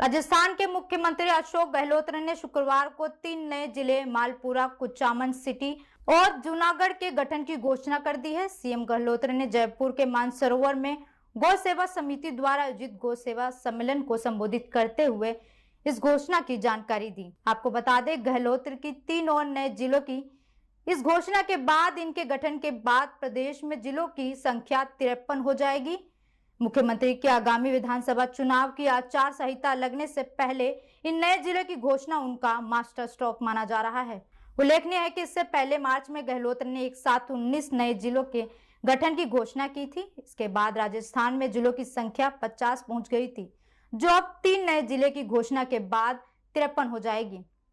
राजस्थान के मुख्यमंत्री अशोक गहलोत ने शुक्रवार को तीन नए जिले मालपुरा कुचामन सिटी और जूनागढ़ के गठन की घोषणा कर दी है सीएम गहलोत ने जयपुर के मानसरोवर में गौ सेवा समिति द्वारा आयोजित गौ सेवा सम्मेलन को संबोधित करते हुए इस घोषणा की जानकारी दी आपको बता दें गहलोत की तीन और नए जिलों की इस घोषणा के बाद इनके गठन के बाद प्रदेश में जिलों की संख्या तिरपन हो जाएगी मुख्यमंत्री के आगामी विधानसभा चुनाव की आचार संहिता लगने से पहले इन नए जिले की घोषणा उनका मास्टर स्ट्रोक माना जा रहा है उल्लेखनीय है कि इससे पहले मार्च में गहलोत ने एक साथ उन्नीस नए जिलों के गठन की घोषणा की थी इसके बाद राजस्थान में जिलों की संख्या 50 पहुंच गई थी जो अब तीन नए जिले की घोषणा के बाद तिरपन हो जाएगी